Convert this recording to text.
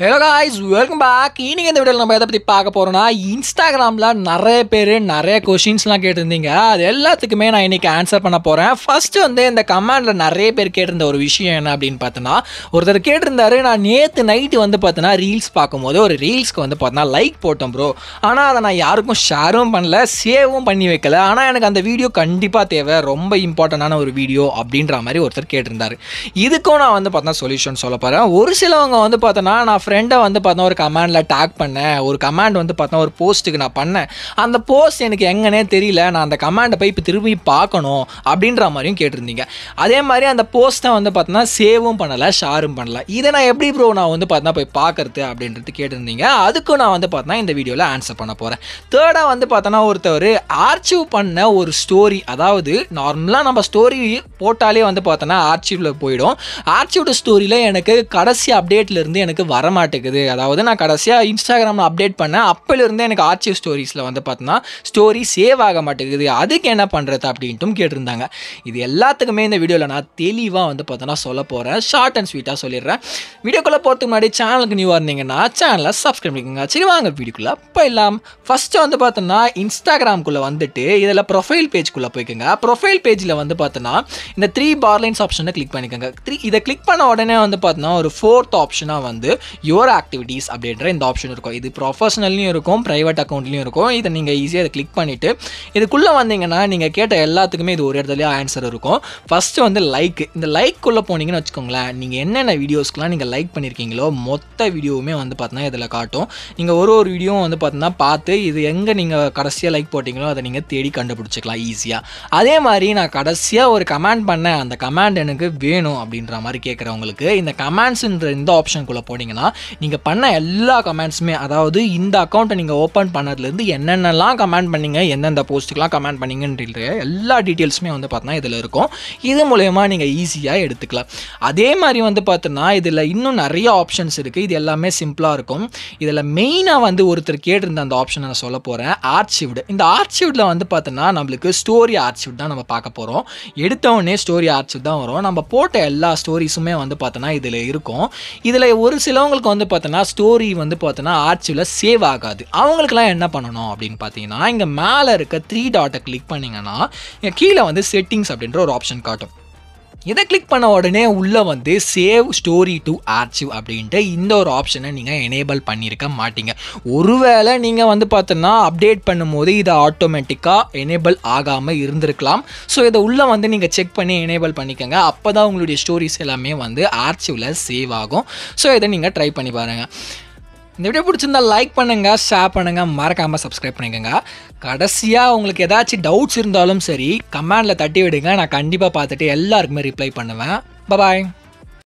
hello guys welcome back இன்றைக்கி இந்த வீடியோவில் நம்ம எதை பற்றி பார்க்க போகிறோம்னா இன்ஸ்டாகிராமில் நிறைய பேர் நிறைய கொஷின்ஸ்லாம் கேட்டிருந்தீங்க அது எல்லாத்துக்குமே நான் இன்றைக்கி ஆன்சர் பண்ண போகிறேன் ஃபஸ்ட்டு வந்து இந்த கமெண்டில் நிறைய பேர் கேட்டிருந்த ஒரு விஷயம் என்ன அப்படின்னு பார்த்தோன்னா ஒருத்தர் கேட்டிருந்தாரு நான் நேற்று நைட்டு வந்து பார்த்தோன்னா ரீல்ஸ் பார்க்கும்போது ஒரு ரீல்ஸ்க்கு வந்து பார்த்தோன்னா லைக் போட்டோம் ப்ரோ ஆனால் அதை நான் யாருக்கும் ஷேரும் பண்ணல சேவும் பண்ணி வைக்கல ஆனால் எனக்கு அந்த வீடியோ கண்டிப்பாக தேவை ரொம்ப இம்பார்ட்டண்டான ஒரு வீடியோ அப்படின்ற மாதிரி ஒருத்தர் கேட்டிருந்தார் இதுக்கும் நான் வந்து பார்த்தோன்னா சொல்யூஷன் சொல்ல போகிறேன் ஒரு சிலவங்க வந்து பார்த்தோன்னா நான் ஃப்ரெண்டை வந்து பார்த்தோன்னா ஒரு கமாண்டில் டேக் பண்ணேன் ஒரு கமாண்ட் வந்து பார்த்தோம் ஒரு போஸ்ட்டுக்கு நான் பண்ணேன் அந்த போஸ்ட் எனக்கு எங்கன்னே தெரியல நான் அந்த கமாண்டை போய் இப்போ திரும்பி பார்க்கணும் அப்படின்ற மாதிரியும் கேட்டிருந்தீங்க அதே மாதிரி அந்த போஸ்ட்டை வந்து பார்த்தோன்னா சேவும் பண்ணலை ஷேரும் பண்ணலை இதை நான் எப்படி ப்ரோ நான் வந்து பார்த்தா போய் பார்க்குறது அப்படின்றது கேட்டிருந்தீங்க அதுக்கும் நான் வந்து பார்த்தா இந்த வீடியோவில் ஆன்சர் பண்ண போகிறேன் தேர்டாக வந்து பார்த்தோன்னா ஒருத்தவர் ஆர்ச்சிவ் பண்ண ஒரு ஸ்டோரி அதாவது நார்மலாக நம்ம ஸ்டோரி போட்டாலே வந்து பார்த்தோன்னா ஆர்ச்சிவில் போயிடும் ஆர்ச்சிவ்டு ஸ்டோரியில் எனக்கு கடைசி அப்டேட்லேருந்து எனக்கு வர வரமாட்டேங்குது அதாவது நான் கடைசியாக இன்ஸ்டாகிராமில் அப்டேட் பண்ணேன் அப்போலேருந்தே எனக்கு ஆர்ச்சிவ் ஸ்டோரிஸில் வந்து பார்த்தோன்னா ஸ்டோரி சேவ் ஆக மாட்டேங்குது அதுக்கு என்ன பண்ணுறது அப்படின்ட்டும் கேட்டிருந்தாங்க இது எல்லாத்துக்குமே இந்த வீடியோவில் நான் தெளிவாக வந்து பார்த்தோன்னா சொல்ல போகிறேன் ஷார்ட் அண்ட் ஸ்வீட்டாக சொல்லிடுறேன் வீடியோக்குள்ளே போகிறதுக்கு முன்னாடி சேனலுக்கு நியூவாக இருந்தீங்கன்னா சேனலை சப்ஸ்கிரைப் பண்ணிக்கோங்க சரி வாங்க வீடியோக்குள்ளே போயிடலாம் ஃபஸ்ட்டு வந்து பார்த்தோன்னா இன்ஸ்டாகிராம்குள்ளே வந்துட்டு இதில் ப்ரொஃபைல் பேஜ்குள்ளே போய்க்குங்க ப்ரொஃபைல் பேஜில் வந்து பார்த்தோன்னா இந்த த்ரீ பார்லைன்ஸ் ஆப்ஷனை கிளிக் பண்ணிக்கோங்க த்ரீ இதை கிளிக் பண்ண உடனே வந்து பார்த்தோன்னா ஒரு ஃபோர்த் ஆப்ஷனாக வந்து யுவர் ஆக்டிவிட்டீஸ் அப்படின்ற இந்த ஆப்ஷன் இருக்கும் இது ப்ரொஃபஷனல்லையும் இருக்கும் ப்ரைவேட் அக்கௌண்ட்லையும் இருக்கும் இதை நீங்கள் ஈஸியாக இதை கிளிக் பண்ணிவிட்டு இதுக்குள்ளே வந்தீங்கன்னா நீங்கள் கேட்ட எல்லாத்துக்குமே இது ஒரு இடத்துலையே ஆன்சர் இருக்கும் ஃபஸ்ட்டு வந்து லைக் இந்த லைக்குள்ளே போனீங்கன்னு வச்சுக்கோங்களேன் நீங்கள் என்னென்ன வீடியோஸ்க்குலாம் நீங்கள் லைக் பண்ணியிருக்கீங்களோ மொத்த வீடியோவுமே வந்து பார்த்தீங்கன்னா இதில் காட்டும் நீங்கள் ஒரு ஒரு வீடியோவும் வந்து பார்த்தீங்கன்னா பார்த்து இது எங்கே நீங்கள் கடைசியாக லைக் போட்டிங்களோ அதை நீங்கள் தேடி கண்டுபிடிச்சிக்கலாம் ஈஸியாக அதே மாதிரி நான் கடைசியாக ஒரு கமெண்ட் பண்ணேன் அந்த கமெண்ட் எனக்கு வேணும் அப்படின்ற மாதிரி கேட்குறவங்களுக்கு இந்த கமெண்ட்ஸுன்ற இந்த ஆப்ஷனுக்குள்ளே போனீங்கன்னா நீங்கள் பண்ண எல்லா கமெண்ட்ஸுமே அதாவது இந்த அக்கௌண்ட்டை நீங்கள் ஓப்பன் பண்ணதுலேருந்து என்னென்னலாம் கமெண்ட் பண்ணிங்க எந்தெந்த போஸ்ட்டுக்கெலாம் கமெண்ட் பண்ணிங்கன்ற எல்லா டீட்டெயில்ஸுமே வந்து பார்த்தோன்னா இதில் இருக்கும் இது மூலயமா நீங்கள் ஈஸியாக எடுத்துக்கலாம் அதே மாதிரி வந்து பார்த்தோன்னா இதில் இன்னும் நிறைய ஆப்ஷன்ஸ் இருக்குது இது எல்லாமே சிம்பிளாக இருக்கும் இதில் மெயினாக வந்து ஒருத்தர் கேட்டிருந்த அந்த ஆப்ஷனை நான் சொல்ல போகிறேன் ஆர்ச்சிவ்டு இந்த ஆர்ச்சிவ்டில் வந்து பார்த்தோன்னா நம்மளுக்கு ஸ்டோரி ஆர்ச்சிவ் தான் நம்ம பார்க்க போகிறோம் எடுத்தவொடனே ஸ்டோரி ஆர்ச்சிவ் தான் வரும் நம்ம போட்ட எல்லா ஸ்டோரிஸுமே வந்து பார்த்தோன்னா இதில் இருக்கும் இதில் ஒரு சிலவங்களுக்கு அவங்களுக்கு வந்து பார்த்தோன்னா ஸ்டோரி வந்து பார்த்தோன்னா ஆர்ச்சிவில் சேவ் ஆகாது அவங்களுக்குலாம் என்ன பண்ணணும் அப்படின்னு பார்த்தீங்கன்னா இங்கே மேலே இருக்க த்ரீ டாட்டை கிளிக் பண்ணிங்கன்னா கீழே வந்து செட்டிங்ஸ் அப்படின்ற ஒரு ஆப்ஷன் காட்டும் இதை கிளிக் பண்ண உடனே உள்ளே வந்து சேவ் ஸ்டோரி டு ஆர்ச்சிவ் அப்படின்ட்டு இந்த ஒரு ஆப்ஷனை நீங்கள் எனேபிள் பண்ணியிருக்க மாட்டீங்க ஒருவேளை நீங்கள் வந்து பார்த்தோன்னா அப்டேட் பண்ணும்போது இதை ஆட்டோமேட்டிக்காக எனேபிள் ஆகாமல் இருந்திருக்கலாம் ஸோ இதை உள்ளே வந்து நீங்கள் செக் பண்ணி எனேபிள் பண்ணிக்கோங்க அப்போ தான் உங்களுடைய ஸ்டோரிஸ் எல்லாமே வந்து ஆர்ச்சிவில் சேவ் ஆகும் ஸோ இதை நீங்கள் ட்ரை பண்ணி பாருங்கள் இந்த வீடியோ பிடிச்சிருந்தா லைக் பண்ணுங்கள் ஷேர் பண்ணுங்கள் மறக்காமல் சப்ஸ்கிரைப் பண்ணிக்கோங்க கடைசியாக உங்களுக்கு ஏதாச்சும் டவுட்ஸ் இருந்தாலும் சரி கமெண்டில் தட்டி விடுங்க நான் கண்டிப்பாக பார்த்துட்டு எல்லாருக்குமே ரிப்ளை பண்ணுவேன் பபாய்